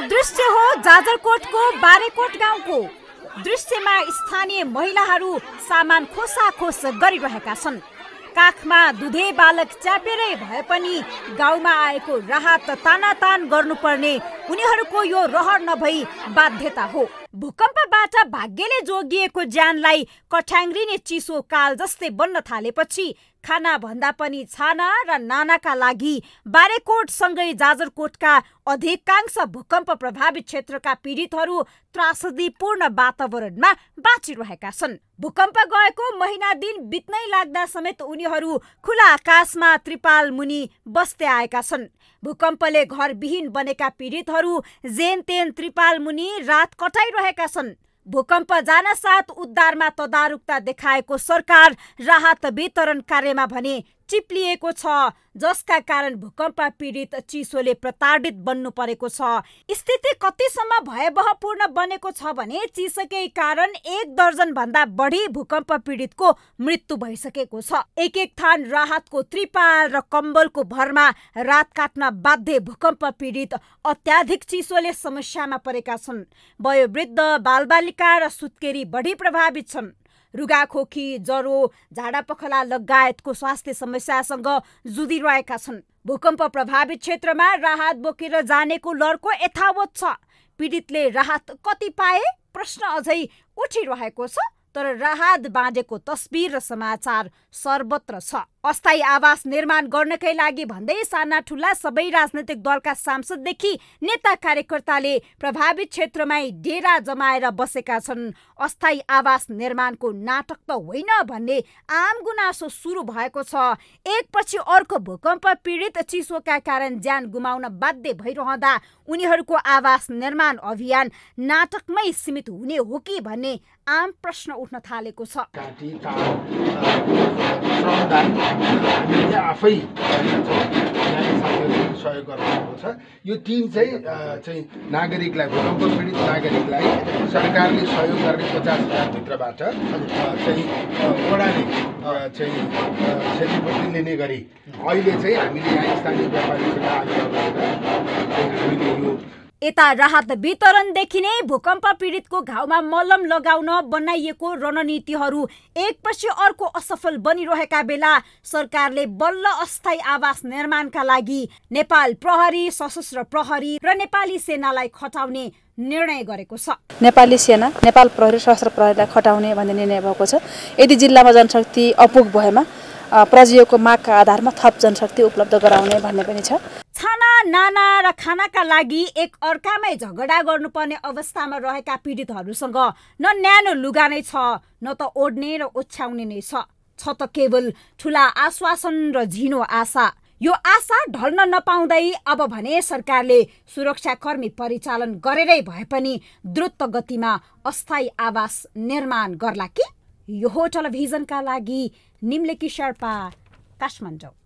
दृश्य हो जाजरकोटको बारेकोट गाउँको दृश्यमा स्थानीय महिलाहरू सामान खोसाखोस गरिरहेका छन् काखमा दुधे बालक च्यापेरै भए पनि गाउँमा आएको राहत तानातान गर्नुपर्ने उनीहरूको यो रहर नभई बाध्यता हो भूकम्पबाट भाग्यले जोगिएको ज्यानलाई कठ्याङ्ग्रिने चिसो काल जस्तै बन्न थालेपछि खाना भन्दा पनि छाना र नानाका लागि बारेकोटसँगै जाजरकोटका अधिकांश भूकम्प प्रभावित क्षेत्रका पीडितहरू त्रासदीपूर्ण वातावरणमा बाँचिरहेका छन् भूकम्प गएको महिना दिन बित्नै लाग्दा समेत उनीहरू खुला आकाशमा त्रिपाल मुनि बस्दै आएका छन् भूकम्पले घरविहीन बनेका पीडितहरू जेन तेन त्रिपाल मुनि रात कटाइरहेका रहेका छन् भूकम्प जान साथ उद्धारमा तदारुकता देखाएको सरकार राहत वितरण कार्यमा भने चिप्लिएको छ जसका कारण भूकम्प पीडित चिसोले प्रताडित बन्नु परेको छ स्थिति कतिसम्म भयावहपूर्ण बनेको छ भने चिसोकै कारण एक दर्जन भन्दा बढी भूकम्प पीडितको मृत्यु भइसकेको छ एक एक थान राहतको त्रिपाल र कम्बलको भरमा रात काट्न बाध्य भूकम्प पीडित अत्याधिक चिसोले समस्यामा परेका छन् वयोवृद्ध बालबालिका र सुत्केरी बढी प्रभावित छन् रुगाखोकी ज्वरो झाडा पखला लगायतको स्वास्थ्य समस्यासँग जुधिरहेका छन् भूकम्प प्रभावित क्षेत्रमा राहत बोकेर जानेको लड्को यथावत छ पीडितले राहत कति पाए प्रश्न अझै उठिरहेको छ तर राहत बाँडेको तस्बिर र समाचार सर्वत्र छ अस्थायी आवास निर्माण गर्नकै लागि भन्दै साना ठुला सबै राजनैतिक दलका सांसददेखि नेता कार्यकर्ताले प्रभावित क्षेत्रमै डेरा जमाएर बसेका छन् अस्थायी आवास निर्माणको नाटक त होइन भन्ने आम गुनासो सुरु भएको छ एकपछि अर्को भूकम्प पीडित चिसोका कारण ज्यान गुमाउन बाध्य भइरहँदा उनीहरूको आवास निर्माण अभियान नाटकमै सीमित हुने हो कि भन्ने आम प्रश्न उठ्न थालेको छ सहयोग गर्नुभएको छ यो तिन चाहिँ चाहिँ नागरिकलाई भूकम्प पीडित नागरिकलाई सरकारले सहयोग गर्ने पचास हजारभित्रबाट चाहिँ वडाले चाहिँ क्षतिपूर्ति लिने गरी अहिले चाहिँ हामीले यहाँ स्थानीय व्यापारीसँग आग्रह गरेर हामीले यो यता राहत वितरणदेखि नै भूकम्प पीडितको घाउमा मलम लगाउन बनाइएको रणनीतिहरू एकपछि अर्को असफल बनिरहेका बेला सरकारले बल्ल अस्थायी आवास निर्माणका लागि नेपाल प्रहरी सशस्त्र प्रहरी र नेपाली सेनालाई खटाउने निर्णय गरेको छ नेपाली सेना नेपाल प्रहरी सशस्त्र प्रहरीलाई खटाउने भन्ने निर्णय भएको छ यदि जिल्लामा जनशक्ति अपुग भएमा प्रजीवको मागका आधारमा थप जनशक्ति उपलब्ध गराउने भन्ने पनि छ नाना र खानाका लागि एक अर्कामै झगडा गर्नुपर्ने अवस्थामा रहेका पीडितहरूसँग न न्यानो लुगा नै छ न त ओढ्ने र ओछ्याउने नै छ छ त केवल ठुला आश्वासन र झिनो आशा यो आशा ढल्न नपाउँदै अब भने सरकारले सुरक्षाकर्मी परिचालन गरेरै भए पनि द्रुत गतिमा अस्थायी आवास निर्माण गर्ला कि यो टेलिभिजनका लागि निम्लेकी शर्पा काठमाडौँ